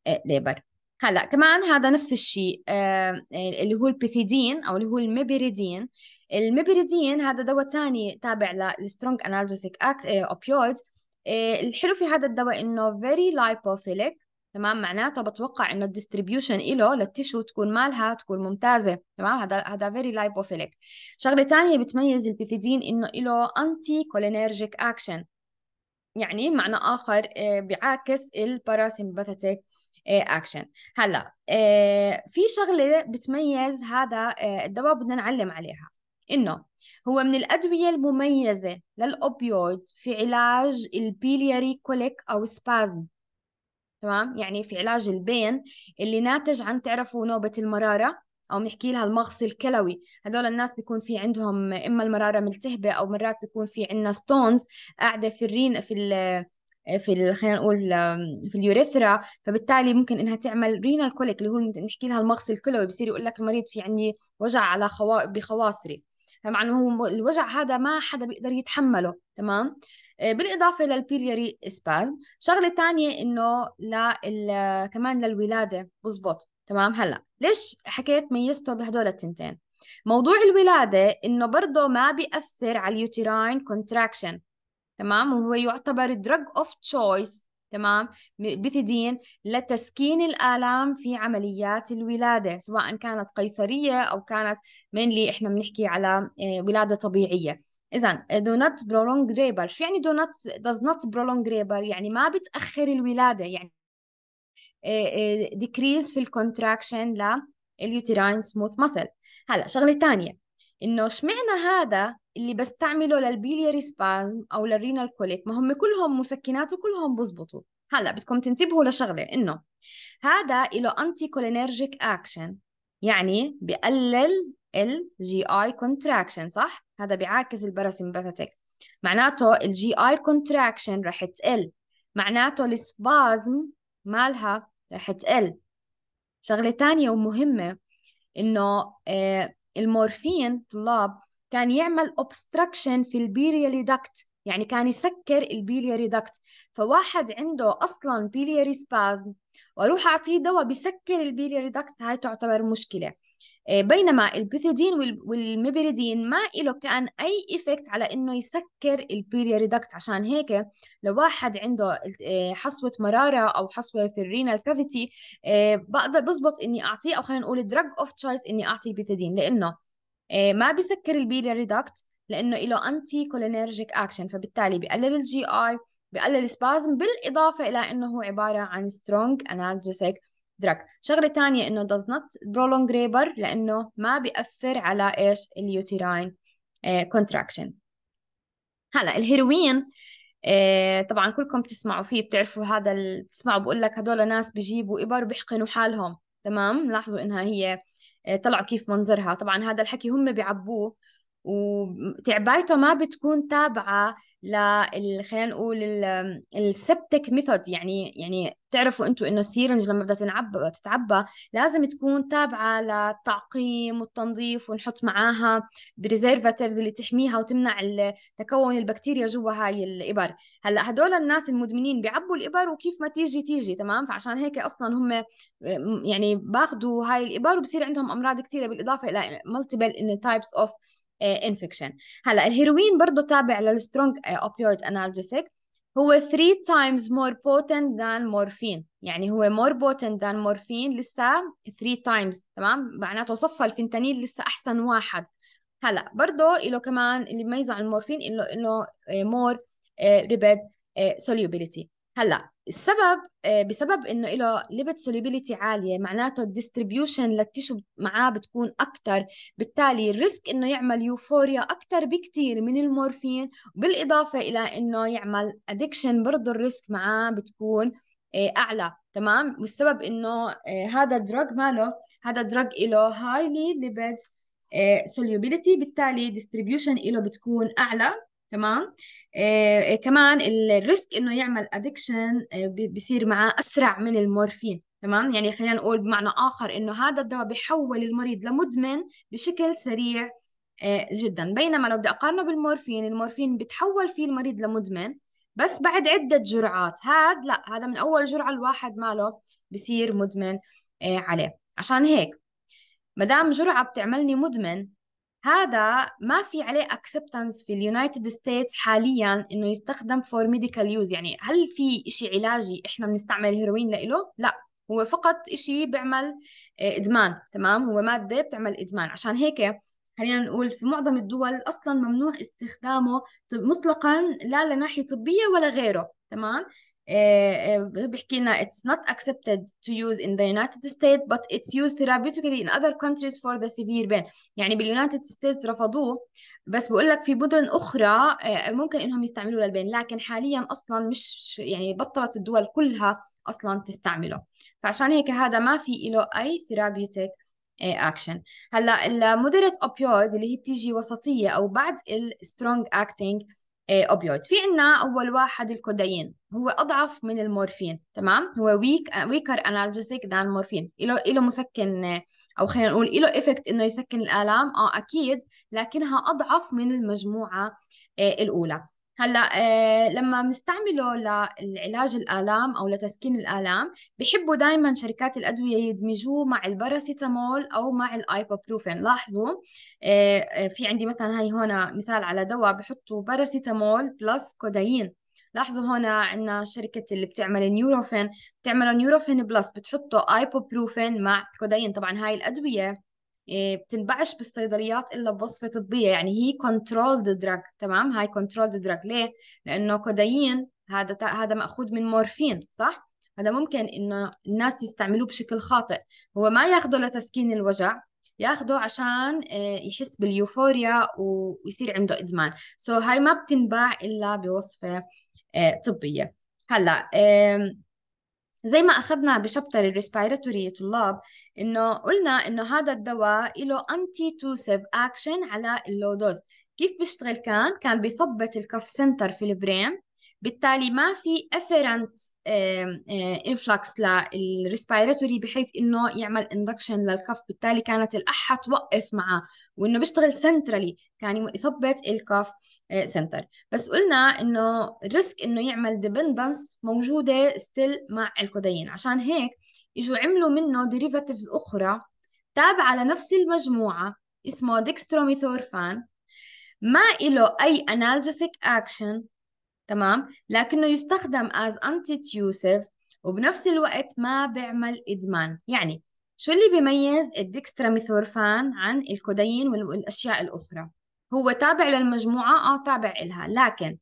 آه، labor هلا كمان هذا نفس الشيء آه، اللي هو البيثيدين أو اللي هو الميبريدين الميبريدين هذا دواء تاني تابع للسترونج انالجيسيك اكت اوبيويد الحلو في هذا الدواء انه very lipophilic تمام معناته بتوقع انه الديستريبيوشن له للتيشو تكون مالها تكون ممتازه تمام هذا هذا فيري لايبوفيليك شغله ثانيه بتميز البيثيدين انه له انتي كولينرجيك اكشن يعني معنى اخر آه، بيعاكس الباراسمباثيك اكشن آه، هلا آه، في شغله بتميز هذا الدواء بدنا نعلم عليها انه هو من الادويه المميزه للاوبيويد في علاج البيلياري كوليك او سبازم تمام يعني في علاج البين اللي ناتج عن تعرفوا نوبة المرارة أو بنحكي لها المغص الكلوي هدول الناس بيكون في عندهم إما المرارة ملتهبة أو مرات بيكون في عندنا ستونز قاعدة في الرين في الـ في خلينا نقول في اليوريثرا فبالتالي ممكن انها تعمل رينال كوليك اللي هو نحكي لها المغص الكلوي بصير يقول لك المريض في عندي وجع على خوا... بخواصري طبعا هو الوجع هذا ما حدا بيقدر يتحمله تمام آه، بالاضافه للبيلياري سبازم شغله تانية انه لل... كمان للولاده بزبط تمام هلا ليش حكيت ميزته بهدول التنتين موضوع الولادة إنه برضه ما بيأثر على اليوتيراين كونتراكشن تمام وهو يعتبر دراج اوف تشويس تمام بثدين لتسكين الآلام في عمليات الولادة سواء كانت قيصرية أو كانت من اللي إحنا بنحكي على آه، ولادة طبيعية اذا آه، do not prolong labor شو يعني do not does not prolong labor يعني ما بتاخر الولاده يعني آه، آه، decrease في الكونتراكشن لليوتيراين سموث مسل هلا شغله ثانيه انه اشمعنى هذا اللي بستعمله للبيليري سبازم او للرينال كوليك ما هم كلهم مسكنات وكلهم بزبطوا هلا بدكم تنتبهوا لشغله انه هذا له انتي كولينرجيك اكشن يعني بقلل جي اي كونتراكشن صح؟ هذا بيعاكس الباراسمباثيك معناته جي اي كونتراكشن رح تقل معناته السبازم مالها رح تقل شغلة تانية ومهمة إنه آه، المورفين طلاب كان يعمل obstruction في البيريالي داكت يعني كان يسكر البيلياري داكت فواحد عنده أصلا بيلياري سبازم واروح اعطيه دواء بيسكر البيري ريدكت هاي تعتبر مشكله آه، بينما البيثيدين والميبريدين ما له كان اي افكت على انه يسكر البيري ريدكت عشان هيك لو واحد عنده آه، حصوه مراره او حصوه في الرينال كافيتي آه، بقدر بزبط اني اعطيه او خلينا نقول دراج اوف تشويس اني اعطيه البيثيدين لانه ما بيسكر البيري ريدكت لانه له انتي كولينرجيك اكشن فبالتالي بقلل الجي اي بقلل السبازم بالإضافة إلى أنه هو عبارة عن سترونج انالجيسيك drug شغلة ثانيه أنه does not prolong labor لأنه ما بيأثر على إيش اليوتيراين آه، كونتراكشن هلا الهيروين آه، طبعا كلكم بتسمعوا فيه بتعرفوا هذا ال... بتسمعوا بقول لك هدول ناس بيجيبوا إبر بيحقنوا حالهم تمام لاحظوا إنها هي آه، طلعوا كيف منظرها طبعا هذا الحكي هم بيعبوه وتعبايته ما بتكون تابعة لل خلينا نقول السبتك ميثود يعني يعني تعرفوا انتم انه السيرنج لما بدها تنعبى تتعبى لازم تكون تابعه للتعقيم والتنظيف ونحط معاها بريزرفاتيفز اللي تحميها وتمنع تكون البكتيريا جوا هاي الابر هلا هدول الناس المدمنين بيعبوا الابر وكيف ما تيجي تيجي تمام فعشان هيك اصلا هم يعني باخذوا هاي الابر وبصير عندهم امراض كثيره بالاضافه الى ملتيبل ان تايبس اوف انفكشن آه، هلا الهيروين برضه تابع للسترونج اوبيويد انالجيسيك هو 3 تايمز مور بوتنت ذان مورفين يعني هو مور بوتنت ذان مورفين لسه 3 تايمز تمام معناته صفى الفنتانيل لسه احسن واحد هلا برضه له كمان اللي بيميزه عن المورفين انه انه مور آه، آه، ريبيد سوليوبيليتي هلا السبب آه، بسبب انه له ليبت سوليبيليتي عاليه معناته الديستريبيوشن للتيشو معاه بتكون اكثر بالتالي الريسك انه يعمل يوفوريا اكثر بكثير من المورفين بالاضافه الى انه يعمل ادكشن برضه الريسك معاه بتكون آه، اعلى تمام والسبب انه آه، هذا الدراج ماله هذا الدراج له هايلي ليبت سوليبيليتي بالتالي ديستريبيوشن له بتكون اعلى تمام آه كمان الريسك انه يعمل ادكشن آه، بصير معاه اسرع من المورفين تمام يعني خلينا نقول بمعنى اخر انه هذا الدواء بحول المريض لمدمن بشكل سريع آه جدا بينما لو بدي اقارنه بالمورفين المورفين بتحول فيه المريض لمدمن بس بعد عدة جرعات هاد لا هذا من أول جرعة الواحد ماله بصير مدمن آه، عليه عشان هيك مدام جرعة بتعملني مدمن هذا ما في عليه اكسبتنس في اليونايتد ستيتس حاليا انه يستخدم فور ميديكال يوز يعني هل في شيء علاجي احنا بنستعمل الهيروين لإله؟ لا هو فقط شيء بيعمل آه، ادمان تمام هو ماده بتعمل ادمان عشان هيك خلينا نقول في معظم الدول اصلا ممنوع استخدامه مطلقا لا لناحيه طبيه ولا غيره تمام آه، آه، بيحكي لنا it's not accepted to use in the United States but it's used therapeutically in other countries for the severe pain يعني باليونايتد ستيتس رفضوه بس بقول لك في مدن اخرى آه، ممكن انهم يستعملوا للبين لكن حاليا اصلا مش يعني بطلت الدول كلها اصلا تستعمله فعشان هيك هذا ما في له اي therapeutic اكشن هلا المودريت اوبيويد اللي هي بتيجي وسطيه او بعد السترونج أكتينج آه، اوبيويد في عنا اول واحد الكودايين هو اضعف من المورفين تمام هو ويك ويكر انالجيسيك ذان المورفين له له مسكن آه، او خلينا نقول له افكت انه يسكن الالام اه اكيد لكنها اضعف من المجموعه آه، الاولى هلا آه لما بنستعمله لعلاج الآلام أو لتسكين الآلام بحبوا دائما شركات الأدوية يدمجوه مع الباراسيتامول أو مع الآيبوبروفين لاحظوا آه, آه، في عندي مثلا هي هون مثال على دواء بحطوا باراسيتامول بلس كودايين لاحظوا هون عندنا شركة اللي بتعمل نيوروفين بتعمل نيوروفين بلس بتحطوا آيبوبروفين مع كودايين طبعا هاي الأدوية إيه، بتنبعش بالصيدليات الا بوصفه طبيه يعني هي كنترولد دراج تمام هاي كنترولد دراج ليه لانه كودايين هذا هذا ماخوذ من مورفين صح هذا ممكن انه الناس يستعملوه بشكل خاطئ هو ما ياخده لتسكين الوجع ياخده عشان إيه، يحس باليوفوريا ويصير عنده ادمان سو so هاي ما بتنباع الا بوصفه إيه، طبيه هلا زي ما اخذنا بشابتر الريسبيراتوري يا طلاب انه قلنا انه هذا الدواء له انتي توسيف اكشن على اللو دوز كيف بيشتغل كان كان بيثبت الكف سنتر في البرين بالتالي ما في افيرنت انفلكس للريسبيراتوري بحيث انه يعمل اندكشن للكف بالتالي كانت الاحه توقف معه وانه بيشتغل سنترالي كان يثبت الكف سنتر آه، بس قلنا انه الريسك انه يعمل ديبندنس موجوده ستيل مع الكودين عشان هيك اجوا عملوا منه ديريفاتيفز اخرى تابعه لنفس المجموعه اسمه ديكستروميثورفان ما إله أي أنالجيسيك أكشن تمام لكنه يستخدم as antitussive وبنفس الوقت ما بيعمل إدمان يعني شو اللي بيميز الديكستراميثورفان عن الكودين والأشياء الأخرى هو تابع للمجموعة آه تابع إلها لكن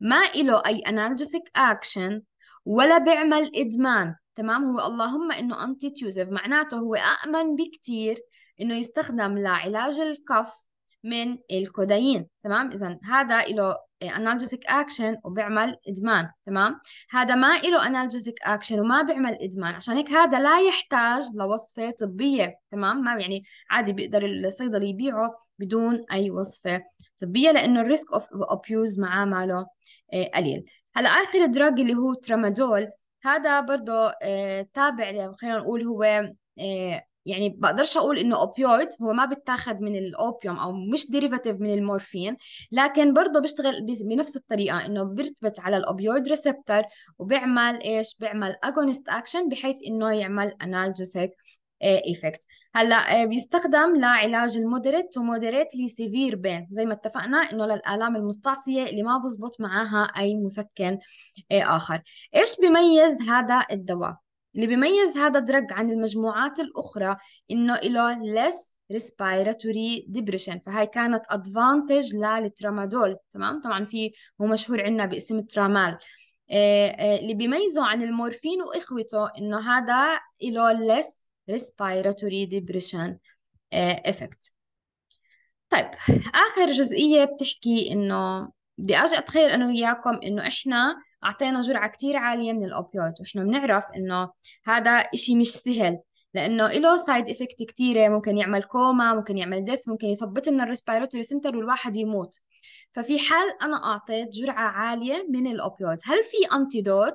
ما إله أي analgesic أكشن ولا بيعمل إدمان تمام هو اللهم إنه أنتي معناته هو أأمن بكتير إنه يستخدم لعلاج الكف من الكودايين تمام اذا هذا له انالجيسيك اكشن وبيعمل ادمان تمام هذا ما له انالجيسيك اكشن وما بيعمل ادمان عشان هيك هذا لا يحتاج لوصفه طبيه تمام ما يعني عادي بيقدر الصيدلي يبيعه بدون اي وصفه طبيه لانه الريسك اوف ابيوز معاه ماله قليل هلا اخر دراج اللي هو ترامادول هذا برضه آه، تابع خلينا نقول هو آه، يعني بقدرش اقول انه اوبيويد هو ما بتاخد من الاوبيوم او مش ديريفاتيف من المورفين لكن برضه بيشتغل بنفس الطريقه انه بيرتبط على الاوبيويد ريسبتر وبيعمل ايش بيعمل اجونست اكشن بحيث انه يعمل انالجيسيك ايفكت آه، هلا آه، بيستخدم لعلاج المودريت تو مودريتلي سيفير بين زي ما اتفقنا انه للالام المستعصيه اللي ما بزبط معاها اي مسكن آه، اخر ايش بيميز هذا الدواء اللي بيميز هذا الدرج عن المجموعات الأخرى إنه له less respiratory depression فهاي كانت advantage للترامادول تمام طبعا في هو مشهور عندنا باسم الترامال آه، آه، اللي بيميزه عن المورفين وإخوته إنه هذا له less respiratory depression آه، effect طيب آخر جزئية بتحكي إنه بدي اجي اتخيل انا وياكم انه احنا اعطينا جرعه كتير عاليه من الاوبيويد واحنا بنعرف انه هذا إشي مش سهل لانه له سايد افكت كتيره ممكن يعمل كوما ممكن يعمل دث ممكن يثبط لنا الريسبيرتوري سنتر والواحد يموت ففي حال انا اعطيت جرعه عاليه من الاوبيويد هل في انتيدوت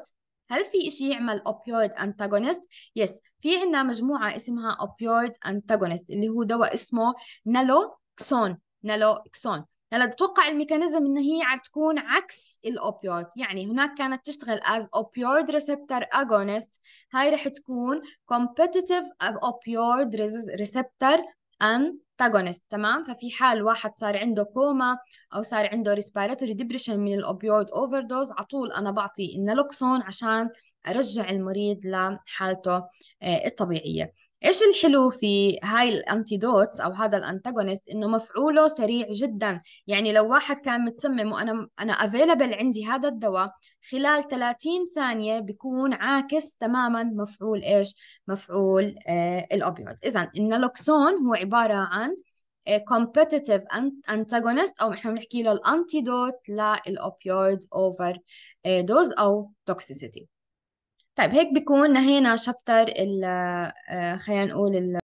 هل في إشي يعمل أوبيويد أنتاغونيست؟ يس في عندنا مجموعة اسمها أوبيويد أنتاغونيست اللي هو دواء اسمه نالوكسون نالوكسون هلا بتوقع الميكانيزم ان هي تكون عكس الاوبيويد يعني هناك كانت تشتغل از اوبيويد ريسبتر اجونست هاي رح تكون كومبيتيتيف opioid ريسبتر antagonist تمام ففي حال واحد صار عنده كوما او صار عنده ريسبيراتوري ديبريشن من الاوبيويد اوفر دوز على طول انا بعطي النالوكسون عشان ارجع المريض لحالته آه، الطبيعيه ايش الحلو في هاي الانتيدوتس او هذا الانتاغونست انه مفعوله سريع جدا يعني لو واحد كان متسمم وانا انا افيلبل عندي هذا الدواء خلال 30 ثانيه بيكون عاكس تماما مفعول ايش مفعول آه الاوبيود اذا النالوكسون هو عباره عن آه، competitive انتاجونست او احنا بنحكي له الانتيدوت للاوبيويد اوفر آه، دوز او توكسيسيتي طيب هيك بيكون نهينا شابتر آه، خلينا نقول